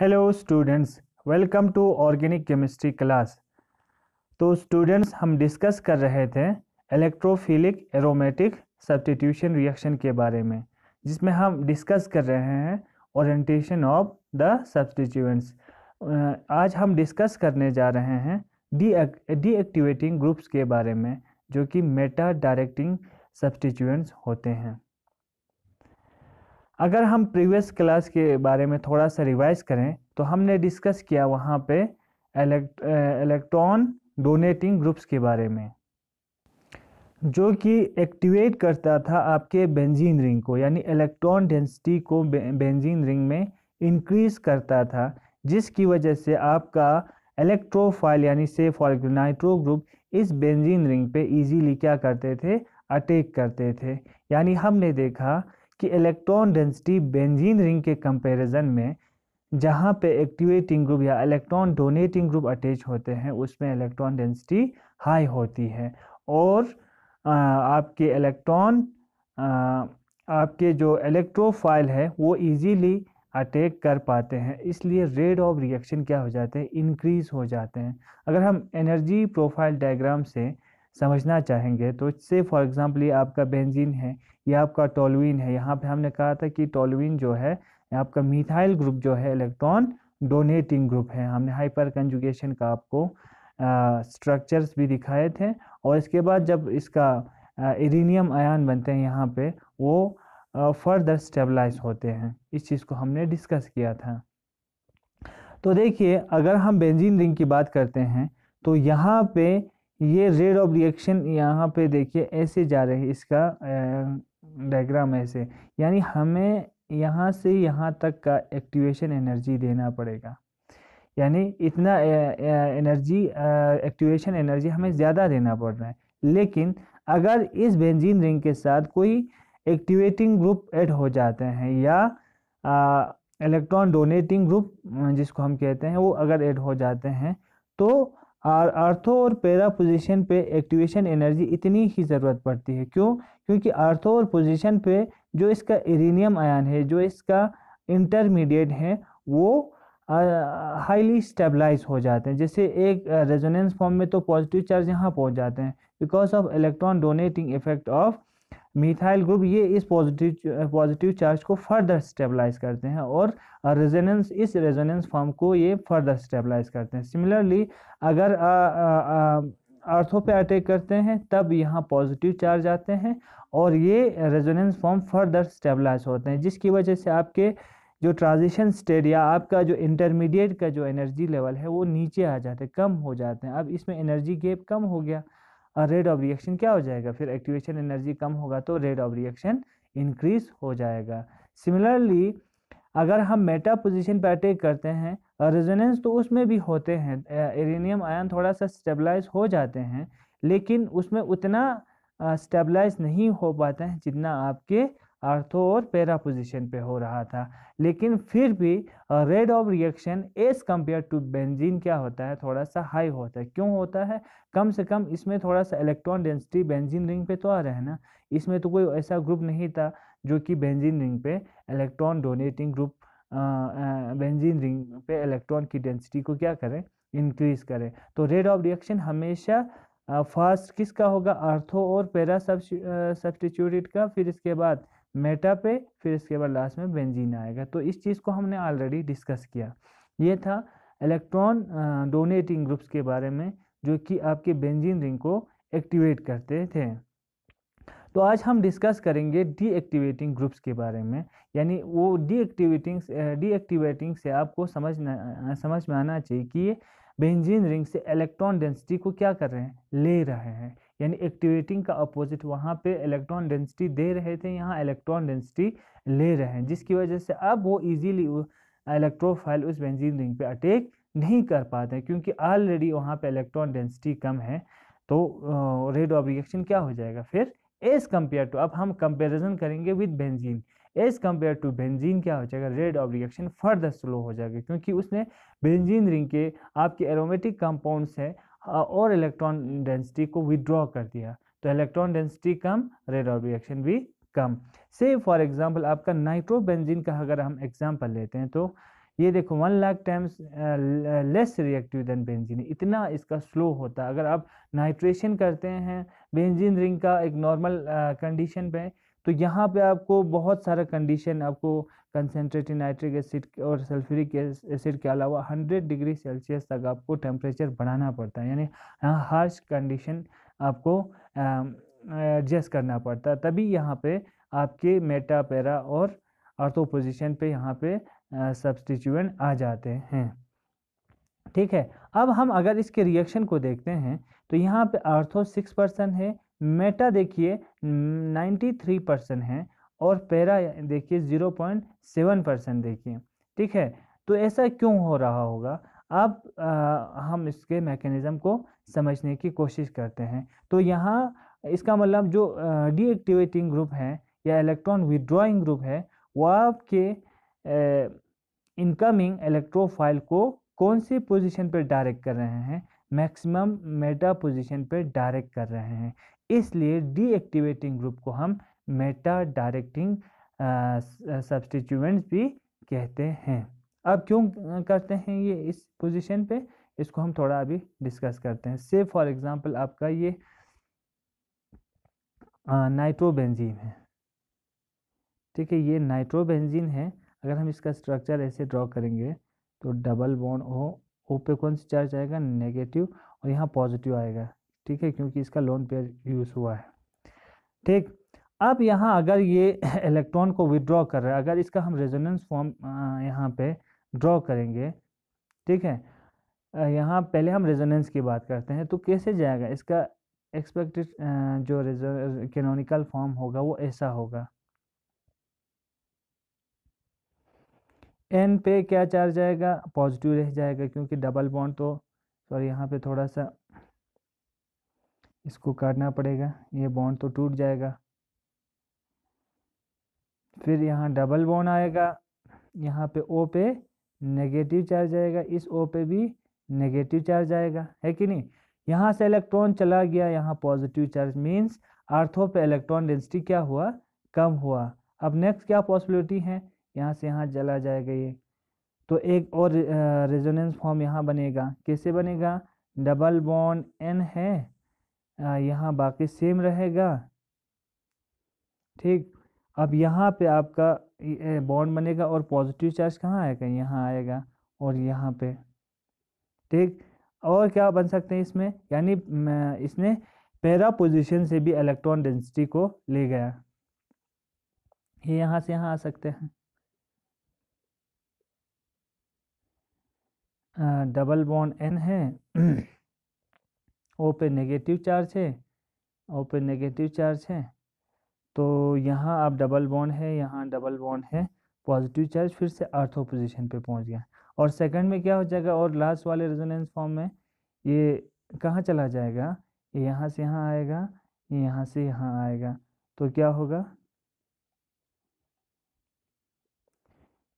hello students welcome to organic chemistry class तो students हम discuss कर रहे थे इलेक्ट्रोफिलिक एरोमेटिक सब्सटीट्यूशन रिएक्शन के बारे में जिसमें हम डिस्कस कर रहे हैं ओरिएंटेशन ऑफ द सब्सटीट्यूएंट्स आज हम डिस्कस करने जा रहे हैं डीएक्टिवेटिंग ग्रुप्स के बारे में जो कि मेटा डायरेक्टिंग सब्सटीट्यूएंट्स होते हैं अगर हम प्रीवियस क्लास के बारे में थोड़ा सा रिवाइज करें तो हमने डिस्कस किया वहाँ पे इलेक्ट्रॉन डोनेटिंग ग्रुप्स के बारे में जो कि एक्टिवेट करता था आपके बेंजीन रिंग को यानी इलेक्ट्रॉन डेंसिटी को बेंजीन रिंग में इंक्रीज करता था जिसकी वजह से आपका इलेक्ट्रोफाइल यानी से फॉर नाइट्रो ग्रुप इस बेंजीन रिंग पे इजीली क्या करते थे अटैक करते थे यानी हमने देखा कि इलेक्ट्रॉन डेंसिटी बेंजीन रिंग के कंपैरिजन में जहाँ पे एक्टिवेटिंग ग्रुप या इलेक्ट्रॉन डोनेटिंग ग्रुप अटैच होते हैं उसमें इलेक्ट्रॉन डेंसिटी हाई होती है और आपके इलेक्ट्रॉन आपके जो इलेक्ट्रोफाइल है वो इजीली अटैक कर पाते हैं इसलिए रेट ऑफ रिएक्शन क्या हो जाते हैं इंक्रीज हो जाते हैं अगर हम एनर्जी प्रोफाइल डायग्राम से समझना चाहेंगे तो से फॉर एग्ज़ाम्पल ये आपका बेंजीन है ये आपका टोलविन है यहाँ पे हमने कहा था कि टोलविन जो है आपका मिथाइल ग्रुप जो है इलेक्ट्रॉन डोनेटिंग ग्रुप है हमने हाइपर कंजुगेशन का आपको स्ट्रक्चर्स भी दिखाए थे और इसके बाद जब इसका एरिनियम आयन बनते हैं यहाँ पे वो फर्दर स्टेबलाइज होते हैं इस चीज़ को हमने डिस्कस किया था तो देखिए अगर हम बेंजीन रिंग की बात करते हैं तो यहाँ पे ये रेट ऑफ रिएक्शन यहाँ पे देखिए ऐसे जा रही इसका डायग्राम ऐसे यानी हमें यहाँ से यहाँ तक का एक्टिवेशन एनर्जी देना पड़ेगा यानी इतना एनर्जी एक्टिवेशन एनर्जी हमें ज़्यादा देना पड़ रहा है लेकिन अगर इस बेंजीन रिंग के साथ कोई एक्टिवेटिंग ग्रुप ऐड हो जाते हैं या इलेक्ट्रॉन डोनेटिंग ग्रुप जिसको हम कहते हैं वो अगर ऐड हो जाते हैं तो और अर्थो और पैरा पोजीशन पे एक्टिवेशन एनर्जी इतनी ही ज़रूरत पड़ती है क्यों क्योंकि अर्थो और पोजीशन पे जो इसका इरीनियम आयन है जो इसका इंटरमीडिएट है वो हाईली स्टेबलाइज हो जाते हैं जैसे एक रेजोनेंस फॉर्म में तो पॉजिटिव चार्ज यहाँ पहुँच जाते हैं because of electron donating effect of methyl group ये इस पॉजिटिव पॉजिटिव चार्ज को फर्दर स्टेबलाइज करते हैं और रेजोनेंस इस रेजोनेंस फॉर्म को ये फर्दर स्टेबलाइज करते हैं सिमिलरली अगर अर्थों पे अटैक करते हैं तब यहाँ पॉजिटिव चार्ज आते हैं और ये रेजोनेंस फॉर्म फर्दर स्टेबलाइज होते हैं जिसकी वजह से आपके जो ट्रांजिशन स्टेट या आपका जो इंटरमीडिएट का जो एनर्जी लेवल है वो नीचे आ जाते हैं कम हो जाते हैं अब इसमें एनर्जी गेप कम हो गया रेट ऑफ रिएक्शन क्या हो जाएगा फिर एक्टिवेशन एनर्जी कम होगा तो रेट ऑफ रिएक्शन इंक्रीज हो जाएगा सिमिलरली अगर हम मेटा पोजिशन पर अटैक करते हैं रेजोनेंस तो उसमें भी होते हैं एरेनियम आयन थोड़ा सा स्टेबलाइज हो जाते हैं लेकिन उसमें उतना स्टेबलाइज नहीं हो पाते हैं जितना आपके अर्थो और पैरा पोजिशन पे हो रहा था लेकिन फिर भी rate of reaction as compare to benzene क्या होता है थोड़ा सा हाई होता है क्यों होता है कम से कम इसमें थोड़ा सा इलेक्ट्रॉन डेंसिटी बेंजीन रिंग पे तो आ रहा है ना इसमें तो कोई ऐसा ग्रुप नहीं था जो कि बेंजीन रिंग पे electron donating group benzene ring पे इलेक्ट्रॉन की डेंसिटी को क्या करें इंक्रीज करें तो रेट ऑफ रिएक्शन हमेशा फर्स्ट किसका होगा अर्थो और पैरा सब्स्टिट्यूटेड का फिर इसके बाद मेटा पे फिर इसके बाद लास्ट में बेंजीन आएगा तो इस चीज़ को हमने ऑलरेडी डिस्कस किया ये था इलेक्ट्रॉन डोनेटिंग ग्रुप्स के बारे में जो कि आपके बेंजीन रिंग को एक्टिवेट करते थे तो आज हम डिस्कस करेंगे डीएक्टिवेटिंग ग्रुप्स के बारे में यानी वो डीएक्टिवेटिंग डीएक्टिवेटिंग से आपको समझ समझ में आना चाहिए कि ये बेंजीन रिंग से इलेक्ट्रॉन डेंसिटी को क्या कर रहे हैं ले रहे हैं यानी एक्टिवेटिंग का अपोजिट वहाँ पे इलेक्ट्रॉन डेंसिटी दे रहे थे यहाँ इलेक्ट्रॉन डेंसिटी ले रहे हैं जिसकी वजह से अब वो इजीली इलेक्ट्रोफाइल उस बेंजीन रिंग पे अटैक नहीं कर पाते क्योंकि ऑलरेडी वहाँ पे इलेक्ट्रॉन डेंसिटी कम है तो रेड ऑफ रिएक्शन क्या हो जाएगा फिर एज कम्पेयर टू अब हम कंपेरिजन करेंगे with benzene as compare to benzene क्या हो जाएगा rate of reaction further slow हो जाएगा क्योंकि उसने बेंजीन रिंग के आपके एरोमेटिक कंपाउंड्स हैं और इलेक्ट्रॉन डेंसिटी को विदड्रॉ कर दिया तो इलेक्ट्रॉन डेंसिटी कम रेड ऑफ रिएक्शन भी कम से फॉर एग्जाम्पल आपका नाइट्रोबेंजीन का अगर हम एग्जाम्पल लेते हैं तो ये देखो one lakh times less reactive than benzene इतना इसका स्लो होता है अगर आप नाइट्रेशन करते हैं बेंजीन रिंग का एक नॉर्मल कंडीशन पे तो यहाँ पे आपको बहुत सारा कंडीशन आपको कंसेंट्रेटेड नाइट्रिक एसिड और सल्फ्यूरिक एसिड के अलावा 100 डिग्री सेल्सियस तक आपको टेम्परेचर बढ़ाना पड़ता है यानी यहाँ हार्श कंडीशन आपको एडजस्ट करना पड़ता है तभी यहाँ पे आपके मेटा पैरा और अर्थो पोजिशन पे यहाँ पे सब्सटिट्यूएंट आ जाते हैं ठीक है अब हम अगर इसके रिएक्शन को देखते हैं तो यहाँ पे अर्थो सिक्स परसेंट है मेटा देखिए नाइन्टी थ्री परसेंट है और पैरा देखिए ज़ीरो पॉइंट सेवन परसेंट देखिए ठीक है तो ऐसा क्यों हो रहा होगा अब आ, हम इसके मैकेनिज़्म को समझने की कोशिश करते हैं तो यहाँ इसका मतलब जो डीएक्टिवेटिंग ग्रुप है या इलेक्ट्रॉन विदड्रॉइंग ग्रुप है वह आपके इनकमिंग इलेक्ट्रोफाइल को कौन सी पोजीशन पर डायरेक्ट कर रहे हैं मैक्सिमम मेटा पोजीशन पर डायरेक्ट कर रहे हैं इसलिए डीएक्टिवेटिंग ग्रुप को हम मेटा डायरेक्टिंग सब्सटीट्यूएंट्स भी कहते हैं अब क्यों करते हैं ये इस पोजीशन पे इसको हम थोड़ा अभी डिस्कस करते हैं से फॉर एग्जांपल आपका ये नाइट्रोबेंजीन है ठीक है ये नाइट्रोबेंजीन है अगर हम इसका स्ट्रक्चर ऐसे ड्रॉ करेंगे तो डबल बॉन्ड ओ ओ पे कौन सा चार्ज आएगा नेगेटिव और यहाँ पॉजिटिव आएगा ठीक है क्योंकि इसका लोन पेयर यूज़ हुआ है ठीक अब यहाँ अगर ये इलेक्ट्रॉन को विड्रॉ कर रहा है अगर इसका हम रेजोनेंस फॉर्म यहाँ पे ड्रॉ करेंगे ठीक है यहाँ पहले हम रेजोनेंस की बात करते हैं तो कैसे जाएगा इसका एक्सपेक्टेड जो रेजो कैनोनिकल फॉर्म होगा वो ऐसा होगा एन पे क्या चार्ज जाएगा पॉजिटिव रह जाएगा क्योंकि डबल बॉन्ड तो सॉरी यहाँ पे थोड़ा सा इसको काटना पड़ेगा ये बॉन्ड तो टूट जाएगा फिर यहाँ डबल बॉन्ड आएगा यहाँ पे ओ पे नेगेटिव चार्ज आएगा इस ओ पे भी नेगेटिव चार्ज आएगा है कि नहीं यहाँ से इलेक्ट्रॉन चला गया यहाँ पॉजिटिव चार्ज मीन्स अर्थों पे इलेक्ट्रॉन डेंसिटी क्या हुआ कम हुआ अब नेक्स्ट क्या पॉसिबिलिटी है यहाँ से यहाँ जला जाएगा ये तो एक और रेजोनेंस फॉर्म यहाँ बनेगा कैसे बनेगा डबल बॉन्ड एन है यहाँ बाकी सेम रहेगा ठीक अब यहाँ पे आपका बॉन्ड बनेगा और पॉजिटिव चार्ज कहाँ आएगा यहाँ आएगा और यहाँ पे ठीक और क्या बन सकते हैं इसमें यानी इसने पैरा पोजीशन से भी इलेक्ट्रॉन डेंसिटी को ले गया ये यहाँ से यहाँ आ सकते हैं डबल बॉन्ड एन है ओ पे नेगेटिव चार्ज है ओ पे नेगेटिव चार्ज है तो यहाँ आप डबल बॉन्ड है यहाँ डबल बॉन्ड है पॉजिटिव चार्ज फिर से अर्थो पोजिशन पे पहुँच गया और सेकंड में क्या हो जाएगा और लास्ट वाले रेजोनेंस फॉर्म में ये कहाँ चला जाएगा यहाँ से यहाँ आएगा यहाँ से यहाँ आएगा तो क्या होगा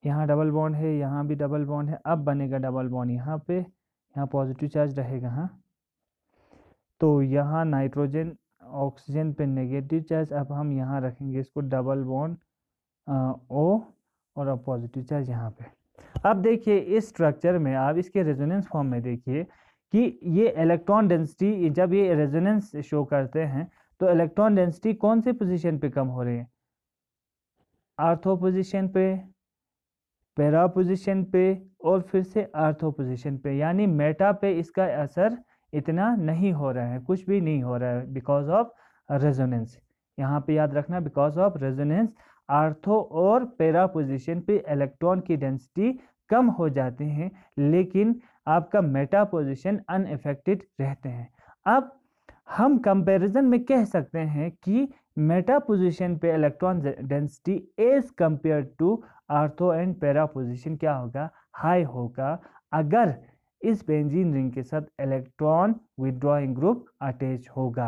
यहाँ डबल बॉन्ड है यहाँ भी डबल बॉन्ड है अब बनेगा डबल बॉन्ड यहाँ पे यहाँ पॉजिटिव चार्ज रहेगा हाँ तो यहाँ नाइट्रोजन ऑक्सीजन पे नेगेटिव चार्ज अब हम यहाँ रखेंगे इसको डबल बॉन्ड ओ और अब पॉजिटिव चार्ज यहाँ पे अब देखिए इस स्ट्रक्चर में आप इसके रेजोनेंस फॉर्म में देखिए कि ये इलेक्ट्रॉन डेंसिटी जब ये रेजोनेंस शो करते हैं तो इलेक्ट्रॉन डेंसिटी कौन से पोजिशन पे कम हो रही है आर्थो पोजिशन पे पैरा पोजिशन पे और फिर से आर्थो पोजिशन पे यानी मेटा पे इसका असर इतना नहीं हो रहा है कुछ भी नहीं हो रहा है बिकॉज ऑफ रेजोनेंस यहाँ पे याद रखना बिकॉज ऑफ रेजोनेंस आर्थो और पेरा पोजिशन पे इलेक्ट्रॉन की डेंसिटी कम हो जाते हैं लेकिन आपका मेटा पोजिशन अनएफेक्टेड रहते हैं अब हम कंपैरिजन में कह सकते हैं कि मेटा पोजिशन पे electron density as compare to ortho and para position क्या होगा हाई होगा अगर इस बेंजीन रिंग के साथ इलेक्ट्रॉन विद्रॉइंग ग्रुप अटैच होगा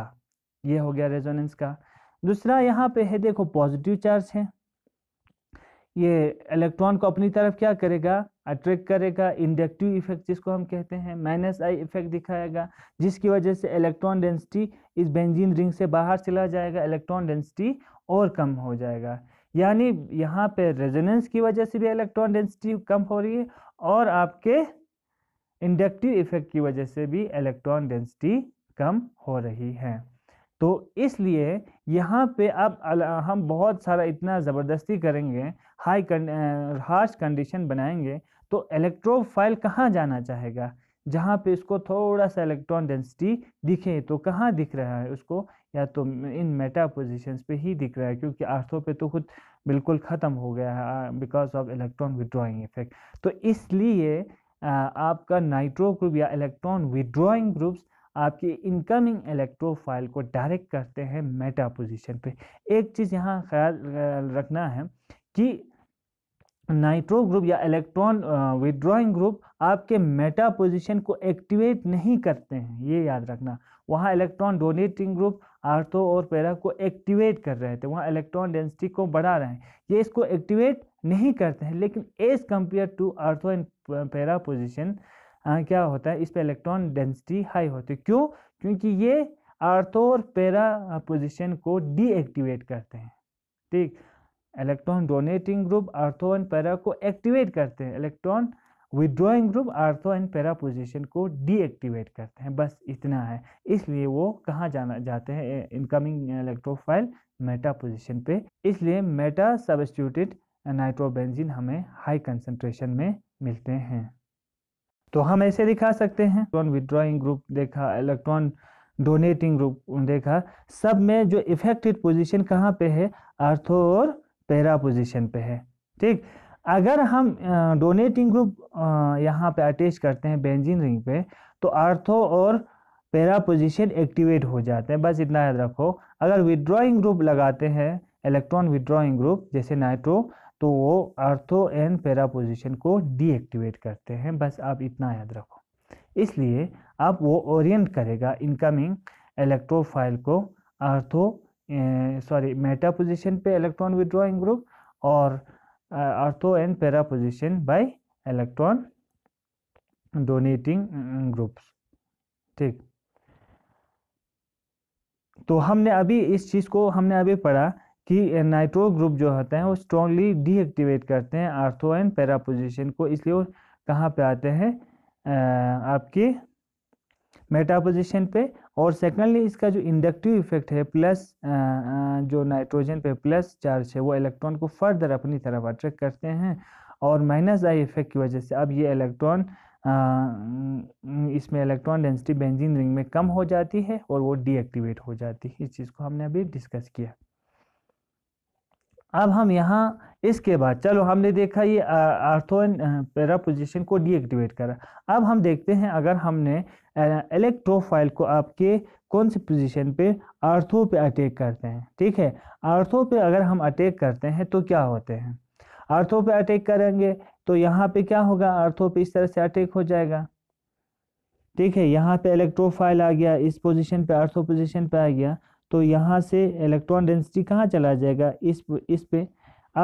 ये हो गया रेजोनेंस का दूसरा यहाँ पे है देखो पॉजिटिव चार्ज है ये इलेक्ट्रॉन को अपनी तरफ क्या करेगा अट्रैक्ट करेगा इंडक्टिव इफेक्ट जिसको हम कहते हैं माइनस आई इफेक्ट दिखाएगा जिसकी वजह से इलेक्ट्रॉन डेंसिटी इस बेंजीन रिंग से बाहर चला जाएगा इलेक्ट्रॉन डेंसिटी और कम हो जाएगा यानी यहाँ पे रेजोनेंस की वजह से भी इलेक्ट्रॉन डेंसिटी कम हो रही है और आपके इंडक्टिव इफेक्ट की वजह से भी इलेक्ट्रॉन डेंसिटी कम हो रही है तो इसलिए यहाँ पे अब हम बहुत सारा इतना ज़बरदस्ती करेंगे हाई हार्श कंडीशन बनाएंगे तो इलेक्ट्रोफाइल कहाँ जाना चाहेगा जहाँ पे इसको थोड़ा सा इलेक्ट्रॉन डेंसिटी दिखे तो कहाँ दिख रहा है उसको या तो इन मेटा पोजीशंस पे ही दिख रहा है क्योंकि आर्थों पे तो खुद बिल्कुल ख़त्म हो गया है because of electron withdrawing effect तो इसलिए आपका नाइट्रो ग्रुप या इलेक्ट्रॉन विड्रॉइंग ग्रुप्स आपके इनकमिंग इलेक्ट्रोफाइल को डायरेक्ट करते हैं मेटा पोजिशन पर एक चीज़ यहाँ ख्याल रखना है कि नाइट्रो ग्रुप या इलेक्ट्रॉन विड्रॉइंग ग्रुप आपके मेटा पोजिशन को एक्टिवेट नहीं करते हैं ये याद रखना वहाँ इलेक्ट्रॉन डोनेटिंग ग्रुप आर्थो और पैरा को एक्टिवेट कर रहे थे वहाँ इलेक्ट्रॉन डेंसिटी को बढ़ा रहे हैं ये इसको एक्टिवेट नहीं करते हैं लेकिन as compare to ortho and para position क्या होता है इस पर इलेक्ट्रॉन डेंसिटी हाई होती है क्यों क्योंकि ये आर्थो और पैरा पोजिशन को डीएक्टिवेट करते हैं ठीक electron donating group ortho and para को एक्टिवेट करते हैं electron withdrawing group ortho and para position को डीएक्टिवेट करते हैं बस इतना है इसलिए वो कहाँ जाना जाते हैं इनकमिंग इलेक्ट्रोफाइल मेटा पोजिशन पे इसलिए मेटा सबस्टिट्यूटेड नाइट्रोबेंजिन हमें हाई कंसनट्रेशन में मिलते हैं तो हम ऐसे दिखा सकते हैं इलेक्ट्रॉन विड्रॉइंग ग्रुप देखा इलेक्ट्रॉन डोनेटिंग ग्रुप देखा सब में जो इफेक्टेड पोजीशन कहाँ पे है आर्थो और पैरा पोजीशन पे है ठीक अगर हम डोनेटिंग ग्रुप यहाँ पे अटैच करते हैं बेंजीन रिंग पे तो अर्थो और पैरा पोजीशन एक्टिवेट हो जाते हैं बस इतना याद रखो अगर विड्रॉइंग ग्रुप लगाते हैं इलेक्ट्रॉन विड्रॉइंग ग्रुप जैसे नाइट्रो तो वो अर्थो एंड पैरा पोजिशन को डीएक्टिवेट करते हैं बस आप इतना याद रखो इसलिए अब वो ओरिएंट करेगा इनकमिंग इलेक्ट्रोफाइल को अर्थो सॉरी मेटा पोजिशन पे इलेक्ट्रॉन विड्रॉइंग ग्रुप और ortho and para position by electron donating groups ठीक तो हमने अभी इस चीज़ को हमने अभी पढ़ा कि नाइट्रो ग्रुप जो होते हैं वो स्ट्रॉन्गली डीएक्टिवेट करते हैं आर्थो एंड पैरा पोजिशन को इसलिए वो कहाँ पे आते हैं आपके मेटापोजिशन पे और सेकेंडली इसका जो इंडक्टिव इफेक्ट है प्लस जो नाइट्रोजन पे प्लस चार्ज है वो इलेक्ट्रॉन को फर्दर अपनी तरफ अट्रैक्ट करते हैं और माइनस आई इफेक्ट की वजह से अब ये इलेक्ट्रॉन इसमें इलेक्ट्रॉन डेंसिटी बेंजीन रिंग में कम हो जाती है और वो डीएक्टिवेट हो जाती है इस चीज़ को हमने अभी डिस्कस किया अब हम यहाँ इसके बाद चलो हमने देखा ये आर्थो एंड पैरा पोजिशन को डीएक्टिवेट करा अब हम देखते हैं अगर हमने इलेक्ट्रोफाइल को आपके कौन से पोजीशन पे आर्थो पे अटैक करते हैं ठीक है आर्थो पे अगर हम अटैक करते हैं तो क्या होते हैं आर्थो पे अटैक करेंगे तो यहाँ पे क्या होगा आर्थो पे इस तरह से अटैक हो जाएगा ठीक है यहाँ पे इलेक्ट्रोफाइल आ गया इस पोजीशन पे आर्थो पोजीशन पे आ गया तो यहाँ से इलेक्ट्रॉन डेंसिटी कहाँ चला जाएगा इस इस पे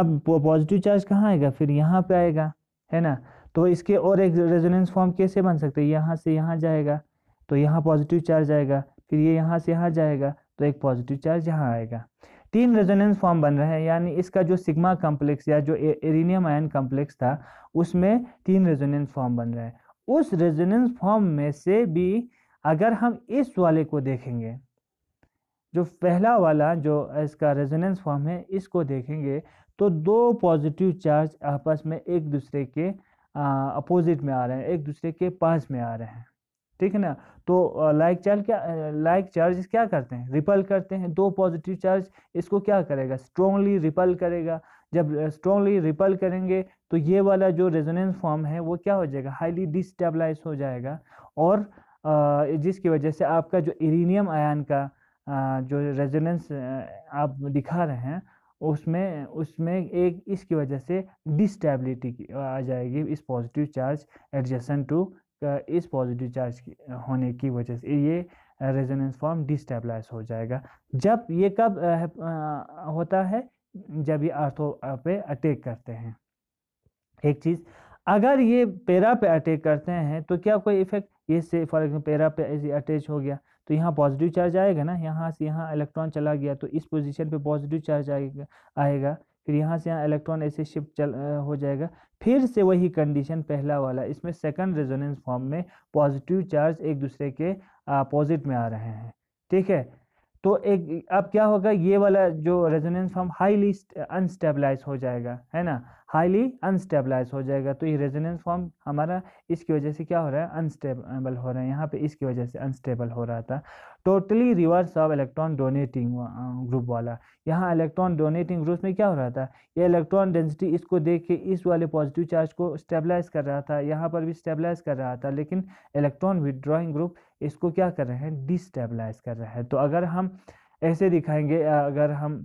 अब पॉजिटिव चार्ज कहाँ आएगा फिर यहाँ पे आएगा है ना तो इसके और एक रेजोनेंस फॉर्म कैसे बन सकते हैं यहाँ से यहाँ जाएगा तो यहाँ पॉजिटिव चार्ज आएगा फिर ये यहाँ से यहाँ जाएगा तो एक पॉजिटिव चार्ज यहाँ आएगा तीन रेजोनेंस फॉर्म बन रहे हैं यानी इसका जो सिग्मा कॉम्प्लेक्स या जो एरिनियम आयन कॉम्प्लेक्स था उसमें तीन रेजोनेंस फॉर्म बन रहे हैं उस रेजोनेंस फॉर्म में से भी अगर हम इस वाले को देखेंगे जो पहला वाला जो इसका रेजोनेंस फॉर्म है इसको देखेंगे तो दो पॉजिटिव चार्ज आपस में एक दूसरे के अपोजिट में आ रहे हैं एक दूसरे के पास में आ रहे हैं ठीक है ना तो लाइक चार्ज क्या लाइक चार्जेस क्या करते हैं रिपल करते हैं दो पॉजिटिव चार्ज इसको क्या करेगा स्ट्रॉन्गली रिपल करेगा जब स्ट्रॉन्गली रिपल करेंगे तो ये वाला जो रेजोनेंस फॉर्म है वो क्या हो जाएगा हाईली डिस्टेबलाइज हो जाएगा और जिसकी वजह से आपका जो इरीनियम आयन का जो रेजोनेंस आप दिखा रहे हैं उसमें उसमें एक इसकी वजह से डिस्टेबिलिटी आ जाएगी इस पॉजिटिव चार्ज एडजस्टन टू इस पॉजिटिव चार्ज की होने की वजह से ये रेजोनेंस फॉर्म डिस्टेबलाइज हो जाएगा जब ये कब होता है जब ये अर्थों पे अटैक करते हैं एक चीज़ अगर ये पैरा पे अटैक करते हैं तो क्या कोई इफेक्ट ये से फॉर एग्जाम्पल पैरा पे ऐसे अटैच हो गया तो यहाँ पॉजिटिव चार्ज आएगा ना यहाँ से यहाँ इलेक्ट्रॉन चला गया तो इस पोजिशन पर पॉजिटिव चार्ज आएगा आएगा फिर यहाँ से यहाँ इलेक्ट्रॉन ऐसे शिफ्ट चल हो जाएगा फिर से वही कंडीशन पहला वाला इसमें सेकंड रेजोनेंस फॉर्म में पॉजिटिव चार्ज एक दूसरे के अपोजिट में आ रहे हैं ठीक है तो एक अब क्या होगा ये वाला जो रेजोनेंस फॉर्म हाईली अनस्टेबलाइज हो जाएगा है ना हाईली अनस्टेबलाइज हो जाएगा तो ये रेजोनेंस फॉर्म हमारा इसकी वजह से क्या हो रहा है अनस्टेबल हो रहा है यहाँ पे इसकी वजह से अनस्टेबल हो रहा था totally reverse of electron donating group वाला यहाँ इलेक्ट्रॉन डोनेटिंग ग्रुप में क्या हो रहा था ये इलेक्ट्रॉन डेंसिटी इसको देख के इस वाले पॉजिटिव चार्ज को स्टेबलाइज कर रहा था यहाँ पर भी स्टेबलाइज कर रहा था लेकिन इलेक्ट्रॉन विदड्रॉइंग ग्रुप इसको क्या कर रहे हैं डिस्टेबलाइज कर रहे हैं तो अगर हम ऐसे दिखाएंगे अगर हम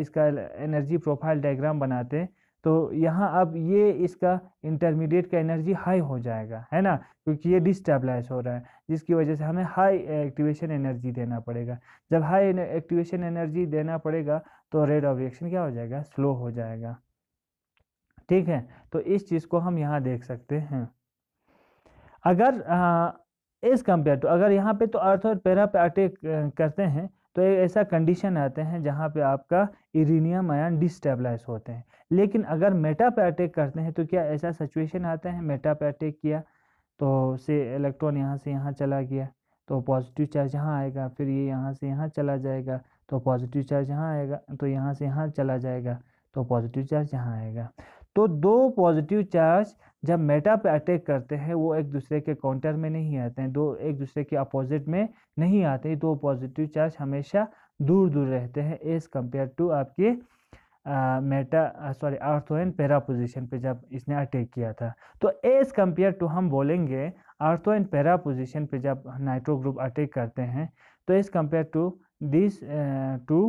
इसका एनर्जी प्रोफाइल डायग्राम बनाते हैं तो यहाँ अब ये इसका इंटरमीडिएट का एनर्जी हाई हो जाएगा है ना क्योंकि ये डिस्टेबलाइज हो रहा है जिसकी वजह से हमें हाई एक्टिवेशन एनर्जी देना पड़ेगा जब हाई एक्टिवेशन एनर्जी देना पड़ेगा तो रेट ऑफ रिएक्शन क्या हो जाएगा स्लो हो जाएगा ठीक है तो इस चीज़ को हम यहाँ देख सकते हैं अगर आ, एज कम्पेयर टू अगर यहाँ पे तो अर्थ और पेरा पे अटैक करते हैं तो एक ऐसा कंडीशन आते हैं जहाँ पे आपका इरिनियम आयन डिस्टेबलाइज होते हैं लेकिन अगर मेटा पे अटैक करते हैं तो क्या ऐसा सिचुएशन आते हैं मेटा पे अटैक किया तो से इलेक्ट्रॉन यहाँ से यहाँ चला गया तो पॉजिटिव चार्ज यहाँ आएगा फिर ये यहाँ से यहाँ चला जाएगा तो पॉजिटिव चार्ज यहाँ आएगा तो यहाँ से यहाँ चला जाएगा तो पॉजिटिव चार्ज यहाँ आएगा तो दो पॉजिटिव चार्ज जब मेटा पे अटैक करते हैं वो एक दूसरे के काउंटर में नहीं आते हैं दो एक दूसरे के अपोजिट में नहीं आते दो पॉजिटिव चार्ज हमेशा दूर दूर रहते हैं एज कम्पेयर टू आपके meta sorry ortho and para position पर जब इसने अटैक किया था तो एज कम्पेयर टू हम बोलेंगे आर्थो एंड पैरा पोजिशन पर जब नाइट्रो ग्रुप अटैक करते हैं तो as compare to this two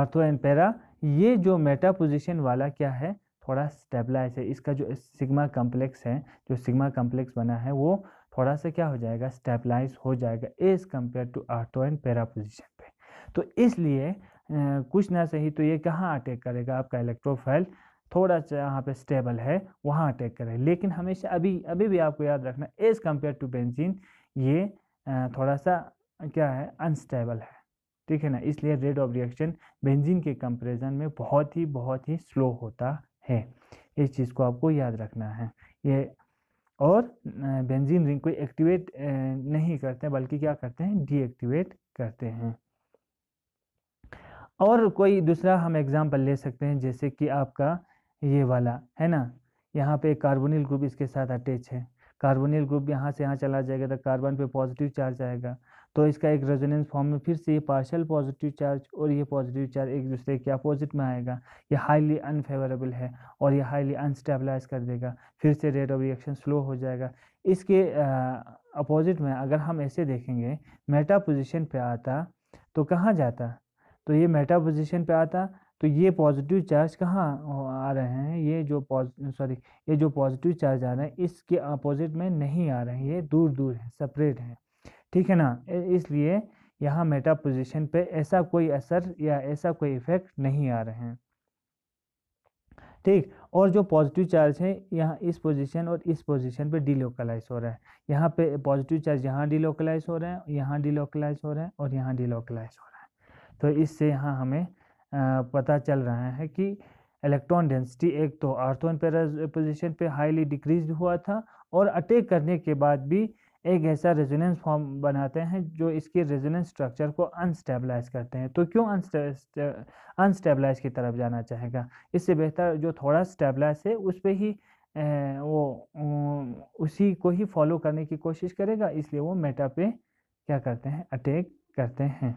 ortho and para ये जो मेटा पोजिशन वाला क्या है थोड़ा स्टेबलाइज है इसका जो सिग्मा कम्प्लेक्स है जो सिग्मा कम्प्लेक्स बना है वो थोड़ा सा क्या हो जाएगा स्टेबलाइज हो जाएगा as compare to ortho and para position पे तो इसलिए कुछ ना सही तो ये कहाँ अटैक करेगा आपका इलेक्ट्रोफाइल थोड़ा सा यहाँ पे स्टेबल है वहाँ अटैक करेगा लेकिन हमेशा अभी अभी भी आपको याद रखना एज कम्पेयर टू बेंजिन ये थोड़ा सा क्या है अनस्टेबल है ठीक है ना इसलिए रेट ऑफ रिएक्शन बेंजिन के कंपेरिजन में बहुत ही बहुत ही स्लो होता है इस चीज़ को आपको याद रखना है ये और बेंजीन रिंग को एक्टिवेट नहीं करते बल्कि क्या करते हैं डीएक्टिवेट करते हैं और कोई दूसरा हम एग्जाम्पल ले सकते हैं जैसे कि आपका ये वाला है ना यहाँ पे कार्बोनिल ग्रुप इसके साथ अटैच है कार्बोनिल ग्रुप यहाँ से यहाँ चला जाएगा तो कार्बन पे पॉजिटिव चार्ज आएगा तो इसका एक रेजोनेंस फॉर्म में फिर से ये पार्शियल पॉजिटिव चार्ज और ये पॉजिटिव चार्ज एक दूसरे के अपोजिट में आएगा ये हाईली अनफेवरेबल है और ये हाईली अनस्टेबलाइज कर देगा फिर से रेट ऑफ रिएक्शन स्लो हो जाएगा इसके अपोजिट में अगर हम ऐसे देखेंगे मेटा पोजिशन पर आता तो कहाँ जाता तो ये मेटा पोजिशन पर आता तो ये पॉजिटिव चार्ज कहाँ आ रहे हैं ये जो सॉरी ये जो पॉजिटिव चार्ज आ रहे हैं इसके अपोजिट में नहीं आ रहे हैं ये दूर दूर हैं सेपरेट हैं ठीक है ना इसलिए यहाँ मेटा पोजिशन पे ऐसा कोई असर या ऐसा कोई इफेक्ट नहीं आ रहे हैं ठीक और जो पॉजिटिव चार्ज है यहाँ इस पोजीशन और इस पोजीशन पे डीलोकलाइज हो रहा है यहाँ पे पॉजिटिव चार्ज यहाँ डिलोकलाइज हो रहे हैं यहाँ डिलोकलाइज हो रहे हैं और यहाँ डीलोकलाइज हो रहा है तो इससे यहाँ हमें पता चल रहा है कि इलेक्ट्रॉन डेंसिटी एक तो आर्थोन पोजिशन पे हाईली डिक्रीज हुआ था और अटैक करने के बाद भी एक ऐसा रेजोनेंस फॉर्म बनाते हैं जो इसके रेजोनेंस स्ट्रक्चर को अनस्टेबलाइज करते हैं तो क्यों अनस्टेबलाइज की तरफ जाना चाहेगा इससे बेहतर जो थोड़ा स्टेबलाइज है उस पर ही वो उसी को ही फॉलो करने की कोशिश करेगा इसलिए वो मेटा पे क्या करते हैं अटैक करते हैं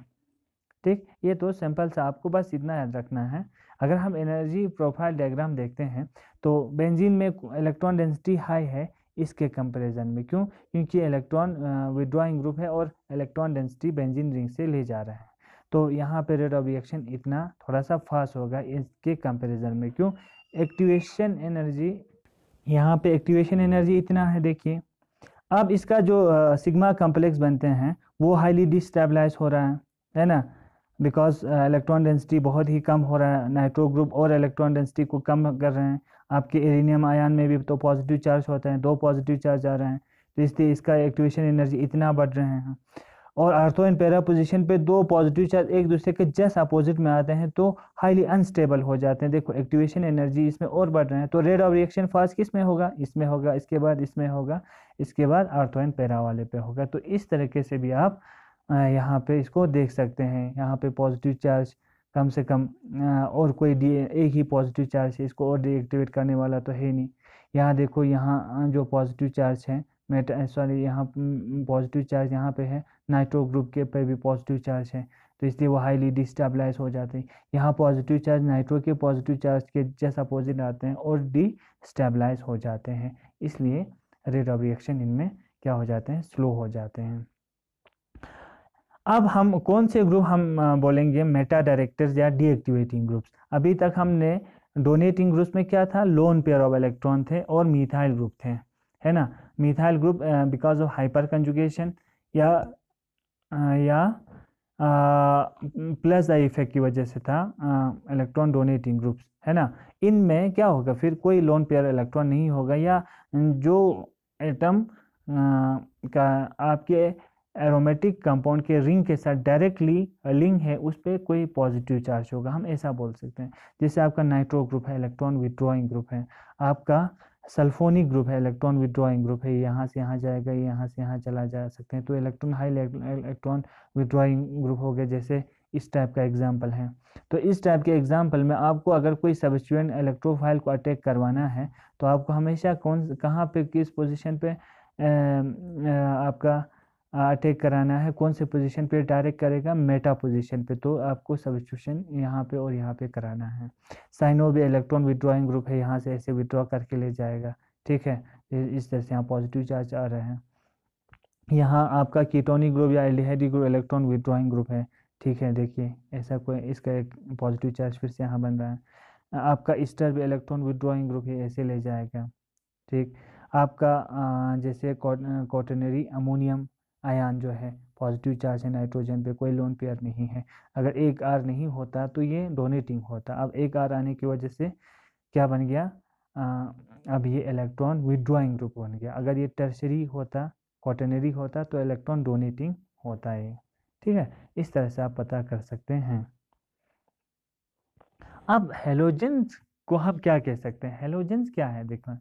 ठीक ये तो सिंपल सा आपको बस इतना याद रखना है अगर हम एनर्जी प्रोफाइल डायग्राम देखते हैं तो बेंजीन में इलेक्ट्रॉन डेंसिटी हाई है इसके कंपैरिजन में क्यों क्योंकि इलेक्ट्रॉन विड्रॉइंग ग्रुप है और इलेक्ट्रॉन डेंसिटी बेंजीन रिंग से ले जा रहा है तो यहाँ पे रेट ऑफ रिएक्शन इतना थोड़ा सा फास्ट होगा इसके कंपैरिजन में क्यों एक्टिवेशन एनर्जी यहाँ पे एक्टिवेशन एनर्जी इतना है देखिए अब इसका जो सिग्मा कम्प्लेक्स बनते हैं वो हाईली डिस्टेबलाइज हो रहा है है ना बिकॉज इलेक्ट्रॉन डेंसिटी बहुत ही कम हो रहा है नाइट्रो ग्रुप और इलेक्ट्रॉन डेंसिटी को कम कर रहे हैं आपके एरिनियम आयन में भी तो पॉजिटिव चार्ज होते हैं दो पॉजिटिव चार्ज आ रहे हैं तो इसलिए इसका एक्टिवेशन एनर्जी इतना बढ़ रहे हैं और अर्थो इन पैरा पोजिशन पर दो पॉजिटिव चार्ज एक दूसरे के जस्ट अपोजिट में आते हैं तो हाईली अनस्टेबल हो जाते हैं देखो एक्टिवेशन एनर्जी इसमें और बढ़ रहे हैं तो रेड ऑफ रिएक्शन फास्ट किस में होगा इसमें होगा इसके बाद इसमें होगा इसके बाद अर्थो इन पैरा वाले पे होगा तो इस तरीके से भी आप यहाँ पे इसको देख सकते हैं यहाँ पे पॉजिटिव चार्ज कम से कम और कोई डी एक ही पॉजिटिव चार्ज है इसको और डीएक्टिवेट करने वाला तो है नहीं यहाँ देखो यहाँ जो पॉजिटिव चार्ज है मेट सॉरी यहाँ पॉजिटिव चार्ज यहाँ पे है नाइट्रो ग्रुप के पे भी पॉजिटिव चार्ज है तो इसलिए वो हाईली डिस्टेबलाइज हो जाते हैं यहाँ पॉजिटिव चार्ज नाइट्रो के पॉजिटिव चार्ज के जैसा अपोजिट आते हैं और डिस्टेबलाइज हो जाते हैं इसलिए रेट ऑफ रिएक्शन इनमें क्या हो जाते हैं स्लो हो जाते हैं अब हम कौन से ग्रुप हम बोलेंगे मेटा डायरेक्टर्स या डीएक्टिवेटिंग ग्रुप्स अभी तक हमने डोनेटिंग ग्रुप्स में क्या था लोन पेयर ऑफ इलेक्ट्रॉन थे और मिथाइल ग्रुप थे है ना methyl group because of hyperconjugation या या प्लस द इफेक्ट की वजह से था इलेक्ट्रॉन डोनेटिंग ग्रुप्स है ना इनमें क्या होगा फिर कोई लोन पेयर इलेक्ट्रॉन नहीं होगा या जो एटम का आपके एरोमेटिक कंपाउंड के रिंग के साथ डायरेक्टली लिंक है उस पर कोई पॉजिटिव चार्ज होगा हम ऐसा बोल सकते हैं जैसे आपका नाइट्रो ग्रुप है इलेक्ट्रॉन विदड्रॉइंग ग्रुप है आपका सल्फोनिक ग्रुप है इलेक्ट्रॉन विड्रॉइंग ग्रुप है यहाँ से यहाँ जाएगा यहाँ से यहाँ चला जा सकते हैं तो electron high electron withdrawing group हो गया जैसे इस टाइप का एग्जाम्पल है तो इस टाइप के एग्जाम्पल में आपको अगर कोई सबस्टूडेंट इलेक्ट्रोफाइल को अटैक करवाना है तो आपको हमेशा कौन कहाँ पे किस पोजिशन पे आ, आ, आपका अटैक कराना है कौन से पोजीशन पे डायरेक्ट करेगा मेटा पोजीशन पे तो आपको सब्सटीट्यूशन यहाँ पे और यहाँ पे कराना है साइनो भी इलेक्ट्रॉन विद्रॉइंग ग्रुप है यहाँ से ऐसे विद्रॉ करके ले जाएगा ठीक है इस तरह से यहाँ पॉजिटिव चार्ज आ रहे हैं यहाँ आपका कीटोनिक ग्रुप या aldehyde group electron withdrawing group है ठीक है देखिए ऐसा कोई इसका एक पॉजिटिव चार्ज फिर से यहाँ बन रहा है आपका इस्टर भी इलेक्ट्रॉन विदड्रॉइंग ग्रुप है ऐसे ले जाएगा ठीक आपका जैसे कॉटनरी अमोनियम आयान जो है पॉजिटिव चार्ज है नाइट्रोजन पे कोई लोन पेयर नहीं है अगर एक आर नहीं होता तो ये डोनेटिंग होता अब एक आर आने की वजह से क्या बन गया आ, अब ये इलेक्ट्रॉन विदड्रॉइंग ग्रुप बन गया अगर ये टर्सरी होता कॉटनरी होता तो इलेक्ट्रॉन डोनेटिंग होता है ठीक है इस तरह से आप पता कर सकते हैं अब हेलोजेंस को हम क्या कह सकते हैं हेलोजेंस क्या है देखना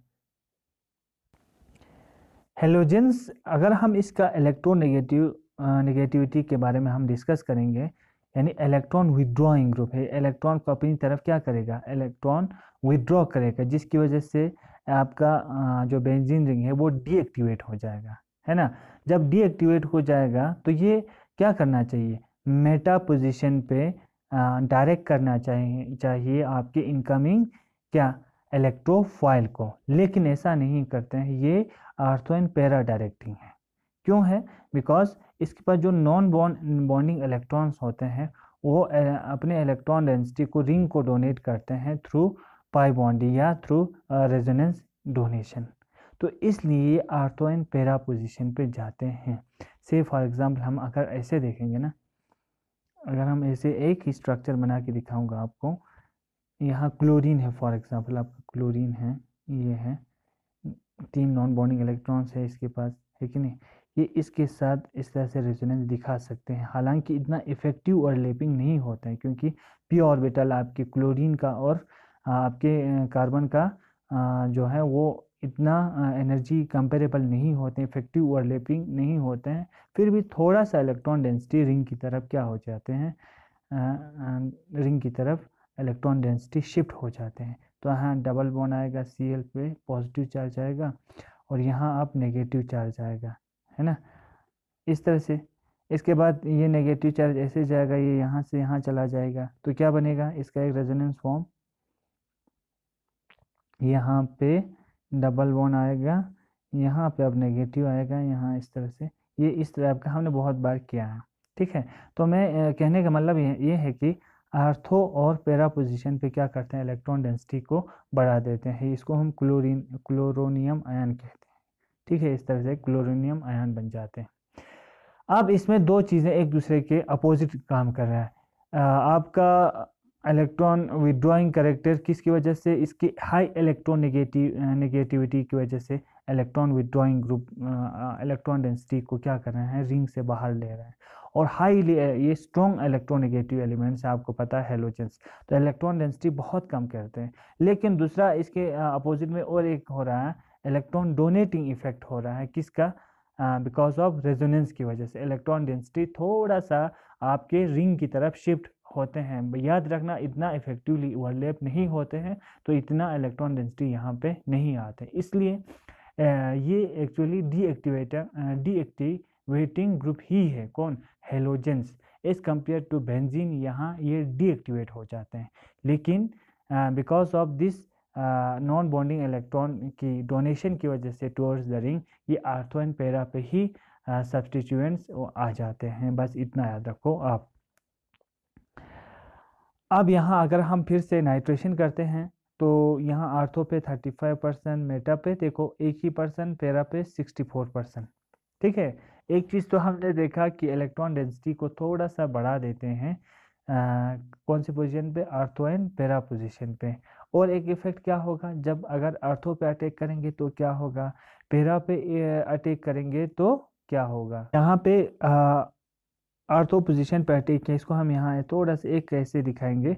हेलोजेंस अगर हम इसका इलेक्ट्रोनेगेटिव नेगेटिविटी के बारे में हम डिस्कस करेंगे यानी इलेक्ट्रॉन विदड्रॉइंग ग्रुप है इलेक्ट्रॉन को अपनी तरफ क्या करेगा इलेक्ट्रॉन विदड्रॉ करेगा जिसकी वजह से आपका जो बेंजीन रिंग है वो डीएक्टिवेट हो जाएगा है ना जब डीएक्टिवेट हो जाएगा तो ये क्या करना चाहिए मेटा पोजिशन पे डायरेक्ट करना चाहिए चाहिए आपके इनकमिंग क्या इलेक्ट्रोफाइल को लेकिन ऐसा नहीं करते हैं ये आर्थोइन पैरा डायरेक्टिंग है क्यों है बिकॉज इसके पास जो नॉन बॉन्ड बॉन्डिंग इलेक्ट्रॉन्स होते हैं वो अपने इलेक्ट्रॉन डेंसिटी को रिंग को डोनेट करते हैं थ्रू पाई बॉन्डिंग या थ्रू रेजोनेंस डोनेशन तो इसलिए ये आर्थोइन पैरा पोजिशन पर जाते हैं से फॉर एग्ज़ाम्पल हम अगर ऐसे देखेंगे ना अगर हम ऐसे एक ही स्ट्रक्चर बना के दिखाऊंगा आपको यहाँ क्लोरीन है फॉर एग्ज़ाम्पल आपका क्लोरीन है ये है तीन नॉन बॉन्डिंग इलेक्ट्रॉन्स है इसके पास है कि नहीं ये इसके साथ इस तरह से रेजोनेंस दिखा सकते हैं हालांकि इतना इफ़ेक्टिव और लेपिंग नहीं होता है क्योंकि पी ऑर्बिटल आपके क्लोरीन का और आपके कार्बन का जो है वो इतना एनर्जी कंपेरेबल नहीं होते इफेक्टिव और लेपिंग नहीं होते हैं फिर भी थोड़ा सा इलेक्ट्रॉन डेंसिटी रिंग की तरफ क्या हो जाते हैं रिंग की तरफ इलेक्ट्रॉन डेंसिटी शिफ्ट हो जाते हैं तो यहाँ डबल बॉन्ड आएगा सी एल पे पॉजिटिव चार्ज आएगा और यहाँ आप नेगेटिव चार्ज आएगा है ना इस तरह से इसके बाद ये नेगेटिव चार्ज ऐसे जाएगा ये यहाँ से यहाँ चला जाएगा तो क्या बनेगा इसका एक रेजोनेंस फॉर्म यहाँ पे डबल वन आएगा यहाँ पे अब नेगेटिव आएगा यहाँ इस तरह से ये इस तरह का हमने बहुत बार किया है ठीक है तो मैं कहने का मतलब ये है कि आर्थो और पैरा पोजीशन पे क्या करते हैं इलेक्ट्रॉन डेंसिटी को बढ़ा देते हैं इसको हम क्लोरीन क्लोरोनियम आयन कहते हैं ठीक है इस तरह से क्लोरोनियम आयन बन जाते हैं अब इसमें दो चीज़ें एक दूसरे के अपोजिट काम कर रहा है आपका इलेक्ट्रॉन विड्रॉइंग करेक्टर किसकी वजह से इसकी हाई इलेक्ट्रॉन नेगेटिव नेगेटिविटी की वजह से electron withdrawing group electron density को क्या कर रहे हैं रिंग से बाहर ले रहे हैं और हाईली eh, ये स्ट्रॉन्ग इलेक्ट्रोनिगेटिव एलिमेंट्स है आपको पता है हेलोजेंस तो इलेक्ट्रॉन डेंसिटी बहुत कम करते हैं लेकिन दूसरा इसके अपोजिट eh, में और एक हो रहा है इलेक्ट्रॉन डोनेटिंग इफेक्ट हो रहा है किसका बिकॉज ऑफ रेजोनेंस की वजह से इलेक्ट्रॉन डेंसिटी थोड़ा सा आपके रिंग की तरफ शिफ्ट होते हैं याद रखना इतना इफेक्टिवली ओवरलेप नहीं होते हैं तो इतना इलेक्ट्रॉन डेंसिटी यहाँ पे नहीं आते इसलिए eh, ये actually deactivator deactivating group ही है कौन halogens as compare to benzene यहाँ ये डीएक्टिवेट हो जाते हैं लेकिन because of this non bonding electron की डोनेशन की वजह से टूवर्ड्स द रिंग ये आर्थो एंड पेरा पे ही सब्सटीट्यूएंट्स uh, आ जाते हैं बस इतना याद रखो आप अब यहाँ अगर हम फिर से नाइट्रेशन करते हैं तो यहाँ आर्थो पे 35 परसेंट मेटा पे देखो एक ही परसेंट पेरा पे 64 परसेंट ठीक है एक चीज़ तो हमने देखा कि इलेक्ट्रॉन डेंसिटी को थोड़ा सा बढ़ा देते हैं आ, कौन सी पोजीशन पे अर्थो एंड पेरा पोजीशन पे और एक इफ़ेक्ट क्या होगा जब अगर अर्थो पे अटैक करेंगे तो क्या होगा पेरा पे अटैक करेंगे तो क्या होगा यहाँ पे आर्थो पोजीशन पे अटैक किया इसको हम यहाँ थोड़ा सा एक कैसे दिखाएंगे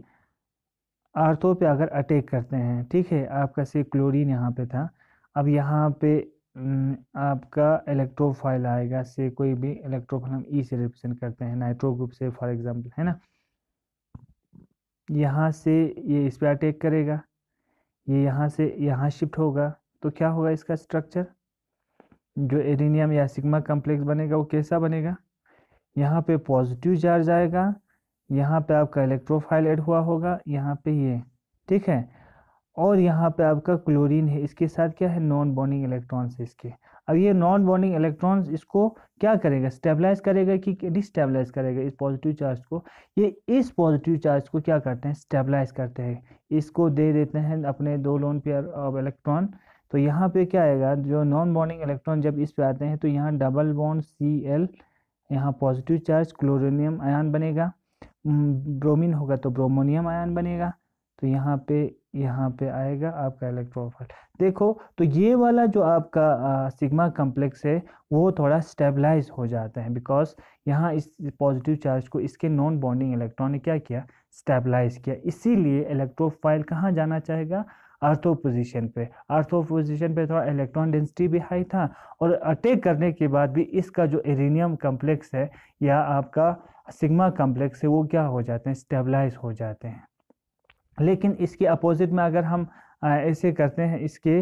आर्थो पे अगर अटैक करते हैं ठीक है आपका से क्लोरीन यहाँ पे था अब यहाँ पे आपका इलेक्ट्रोफाइल आएगा से कोई भी इलेक्ट्रोफाइल हम ई e से रिप्रेजेंट करते हैं नाइट्रो ग्रुप से फॉर एग्जांपल है ना यहाँ से ये इस पर अटैक करेगा ये यहाँ से यहाँ शिफ्ट होगा तो क्या होगा इसका स्ट्रक्चर जो एरिनियम या सिग्मा कम्प्लेक्स बनेगा वो कैसा बनेगा यहाँ पे पॉजिटिव चार्ज आएगा यहाँ पे आपका इलेक्ट्रोफाइल ऐड हुआ होगा यहाँ पे ये ठीक है और यहाँ पे आपका क्लोरीन है इसके साथ क्या है नॉन बॉन्डिंग इलेक्ट्रॉन्स है इसके अब ये नॉन बॉन्डिंग इलेक्ट्रॉन्स इसको क्या करेगा स्टेबलाइज करेगा कि डिस्टेबलाइज करेगा इस पॉजिटिव चार्ज को ये इस पॉजिटिव चार्ज को क्या करते हैं स्टेबलाइज करते हैं इसको दे देते हैं अपने दो लोन पेयर ऑफ इलेक्ट्रॉन तो यहाँ पे क्या आएगा जो नॉन बॉन्डिंग इलेक्ट्रॉन जब इस पे आते हैं तो यहाँ डबल बॉन्ड सी एल यहाँ पॉजिटिव चार्ज क्लोरोनियम आयन बनेगा ब्रोमिन हम्म, होगा तो ब्रोमोनियम आयन बनेगा तो यहाँ पे यहाँ पे आएगा आपका इलेक्ट्रोफाइल देखो तो ये वाला जो आपका सिग्मा कम्प्लेक्स है वो थोड़ा स्टेबलाइज हो जाता है बिकॉज यहाँ इस पॉजिटिव चार्ज को इसके नॉन बॉन्डिंग इलेक्ट्रॉन ने क्या किया स्टेबलाइज किया इसीलिए इलेक्ट्रोफाइल कहाँ जाना चाहेगा अर्थो पोजिशन पे अर्थो पोजिशन पे थोड़ा इलेक्ट्रॉन डेंसिटी भी हाई था और अटैक करने के बाद भी इसका जो एरिनियम कम्प्लेक्स है या आपका सिग्मा कम्प्लेक्स है वो क्या हो जाते हैं स्टेबलाइज हो जाते हैं लेकिन इसके अपोजिट में अगर हम ऐसे करते हैं इसके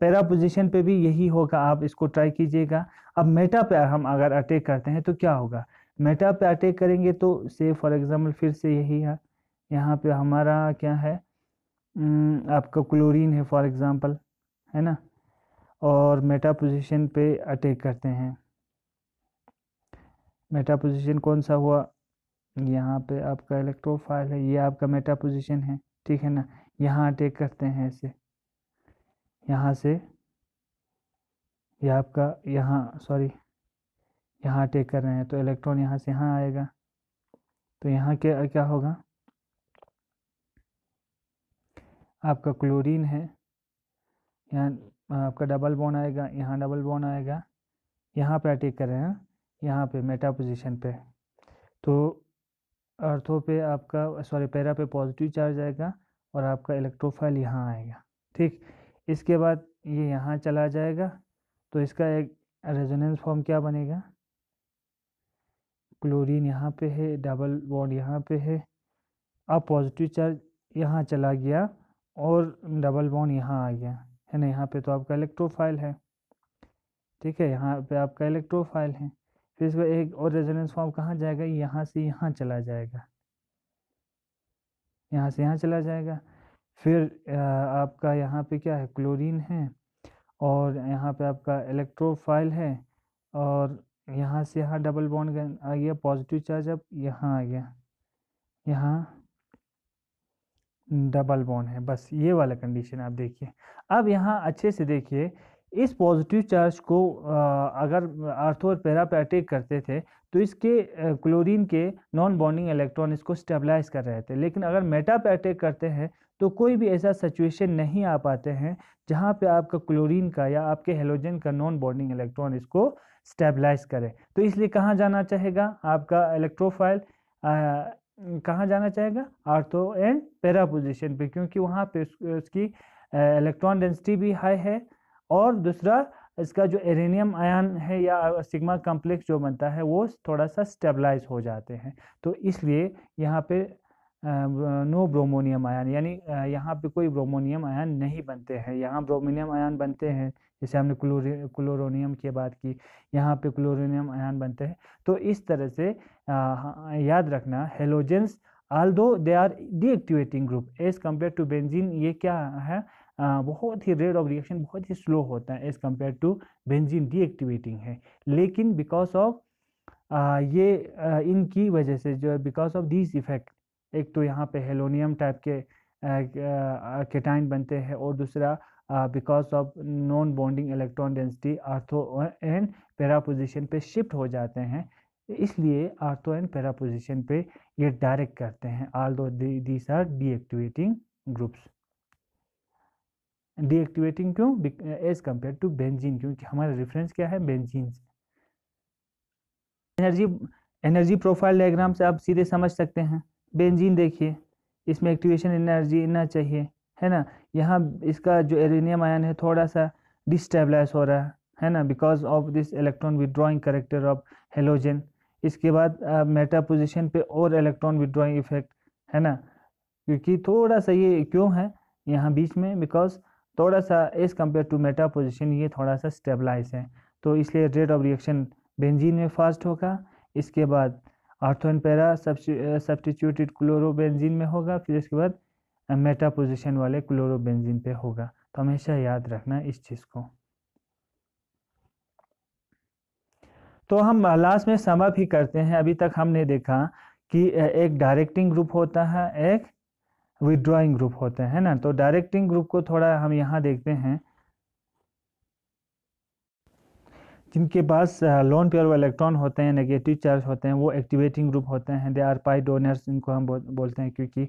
पैरा पोजिशन पे भी यही होगा आप इसको ट्राई कीजिएगा अब मेटा पे हम अगर अटैक करते हैं तो क्या होगा मेटा पे अटैक करेंगे तो से फॉर एग्जांपल फिर से यही है यहाँ पे हमारा क्या है आपका क्लोरीन है फॉर एग्जांपल है ना और मेटा पोजिशन पे अटैक करते हैं मेटा पोजिशन कौन सा हुआ यहाँ पे आपका इलेक्ट्रोफाइल है ये आपका मेटा पोजिशन है ठीक है ना यहाँ अटैक करते हैं ऐसे यहाँ से ये यह आपका यहाँ सॉरी यहाँ अटैक कर रहे हैं तो इलेक्ट्रॉन यहाँ से यहाँ आएगा तो यहाँ क्या क्या होगा आपका क्लोरीन है यहाँ आपका डबल बोन आएगा यहाँ डबल बोन आएगा यहाँ पे अटैक कर रहे हैं यहाँ पे मेटा पोजीशन पे तो अर्थों पे आपका सॉरी पैरा पे पॉजिटिव चार्ज आएगा और आपका इलेक्ट्रोफाइल यहाँ आएगा ठीक इसके बाद ये यहाँ चला जाएगा तो इसका एक रेजोनेंस फॉर्म क्या बनेगा क्लोरीन यहाँ पे है डबल बॉन्ड यहाँ पे है अब पॉजिटिव चार्ज यहाँ चला गया और डबल बॉन्ड यहाँ आ गया है ना यहाँ पे तो आपका इलेक्ट्रोफाइल है ठीक है यहाँ पे आपका इलेक्ट्रोफाइल है फिर इसका एक और रेजोनेंस फॉर्म कहाँ जाएगा यहाँ से यहाँ चला जाएगा यहाँ से यहाँ चला जाएगा फिर आपका यहाँ पे क्या है क्लोरीन है और यहाँ पे आपका इलेक्ट्रोफाइल है और यहाँ से यहाँ डबल बॉन्ड आ गया पॉजिटिव चार्ज अब यहाँ आ गया यहाँ डबल बॉन्ड है बस ये वाला कंडीशन आप देखिए अब यहाँ अच्छे से देखिए इस पॉजिटिव चार्ज को अगर अर्थो और पैरा पर अटैक करते थे तो इसके क्लोरीन के नॉन बॉन्डिंग इलेक्ट्रॉन इसको स्टेबलाइज कर रहे थे लेकिन अगर मेटा पे अटैक करते हैं तो कोई भी ऐसा सिचुएशन नहीं आ पाते हैं जहाँ पे आपका क्लोरीन का या आपके हेलोजन का नॉन बॉन्डिंग इलेक्ट्रॉन इसको स्टेबलाइज करे तो इसलिए कहाँ जाना चाहेगा आपका इलेक्ट्रोफाइल कहाँ जाना चाहेगा आर्थो एंड पैरा पोजिशन पर क्योंकि वहाँ पर उसकी इलेक्ट्रॉन डेंसिटी भी हाई है और दूसरा इसका जो एरेनियम आयन है या सिग्मा कॉम्प्लेक्स जो बनता है वो थोड़ा सा स्टेबलाइज हो जाते हैं तो इसलिए यहाँ पे नो ब्रोमोनियम आयन यानी यहाँ पे कोई ब्रोमोनियम आयन नहीं बनते हैं यहाँ ब्रोमोनियम आयन बनते हैं जैसे हमने क्लोरोनियम की बात की यहाँ पे क्लोरोनियम आयन बनते हैं तो इस तरह से हाँ, याद रखना halogens although they are deactivating group as compare to benzene ये क्या है बहुत ही रेट ऑफ रिएक्शन बहुत ही स्लो होता है as compared to benzene deactivating है लेकिन बिकॉज ऑफ ये इनकी वजह से जो है बिकॉज ऑफ दिस इफ़ेक्ट एक तो यहाँ पे हेलोनियम टाइप के केटाइन बनते हैं और दूसरा because of non bonding electron density ortho and para position पर शिफ्ट हो जाते हैं इसलिए आर्थो एंड पैरा पोजिशन पर ये डायरेक्ट करते हैं although these are deactivating groups deactivating क्यों एज कम्पेयर टू बेंजीन क्योंकि हमारा रेफरेंस क्या है बेंजीन से एनर्जी एनर्जी प्रोफाइल डायग्राम से आप सीधे समझ सकते हैं बेंजीन देखिए इसमें एक्टिवेशन एनर्जी ना चाहिए है ना यहाँ इसका जो एरेनियम आयन है थोड़ा सा डिस्टेबलाइज हो रहा है है ना because of this electron withdrawing character of halogen इसके बाद मेटा पोजिशन पे और इलेक्ट्रॉन विदड्रॉइंग इफेक्ट है ना क्योंकि थोड़ा सा ये क्यों है यहाँ बीच में बिकॉज थोड़ा सा as compared to meta position ये थोड़ा सा स्टेबलाइज है तो इसलिए रेट ऑफ रिएक्शन बेंजीन में फास्ट होगा इसके बाद आर्थोन पैरा सब्सटीट्यूटेड क्लोरोबेंजीन में होगा फिर इसके बाद मेटा पोजिशन वाले क्लोरोबेंजीन पे होगा तो हमेशा याद रखना इस चीज़ को तो हम लास्ट में समअप ही करते हैं अभी तक हमने देखा कि एक डायरेक्टिंग ग्रुप होता है एक विड्रॉइंग ग्रुप होते हैं ना तो डायरेक्टिंग ग्रुप को थोड़ा हम यहाँ देखते हैं जिनके पास लोन पेयर व इलेक्ट्रॉन होते हैं नेगेटिव चार्ज होते हैं वो एक्टिवेटिंग ग्रुप होते हैं दे आर पाई डोनर्स इनको हम बोलते हैं क्योंकि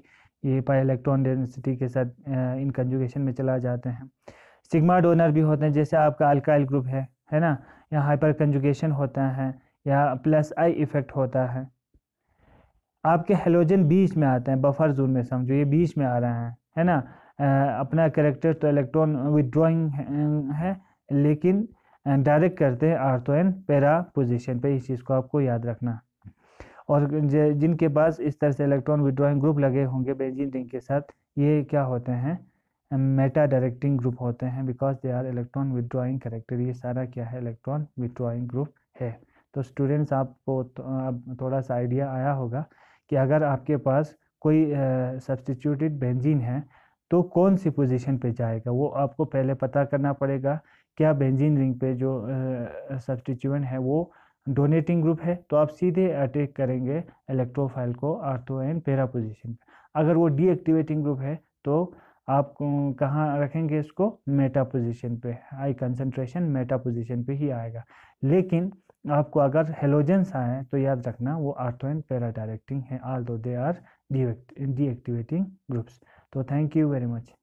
ये पाई इलेक्ट्रॉन डेंसिटी के साथ इन कंजुगेशन में चला जाते हैं सिग्मा डोनर भी होते हैं जैसे आपका अल्काइल ग्रुप है है ना या हाइपर कंजुगेशन होता है या प्लस आई इफेक्ट होता है आपके हेलोजन बीच में आते हैं बफर जोन में समझो ये बीच में आ रहे हैं है ना आ, अपना करेक्टर तो इलेक्ट्रॉन विदड्रॉइंग है लेकिन डायरेक्ट करते हैं आर्थो एंड पैरा पोजिशन पर इस चीज़ को आपको याद रखना और जिनके पास इस तरह से इलेक्ट्रॉन विड्रॉइंग ग्रुप लगे होंगे बेंजीन रिंग के साथ ये क्या होते हैं मेटा डायरेक्टिंग ग्रुप होते हैं because they are electron withdrawing character ये सारा क्या है इलेक्ट्रॉन विड्रॉइंग ग्रुप है तो स्टूडेंट्स आपको तो, थोड़ा सा आइडिया आया होगा कि अगर आपके पास कोई सब्सटीट्यूटेड बेंजीन है तो कौन सी पोजीशन पे जाएगा वो आपको पहले पता करना पड़ेगा क्या बेंजीन रिंग पे जो सब्सटीट्यूएंट है वो डोनेटिंग ग्रुप है तो आप सीधे अटैक करेंगे इलेक्ट्रोफाइल को आर्थो एंड पेरा पोजीशन पे अगर वो डीएक्टिवेटिंग ग्रुप है तो आप कहाँ रखेंगे इसको मेटा पोजीशन पे हाई कंसंट्रेशन मेटा पोजीशन पे ही आएगा लेकिन आपको अगर हेलोजेंस आए तो याद रखना वो आर्थो एंड पैरा डायरेक्टिंग है although they are deactivating groups तो थैंक यू वेरी मच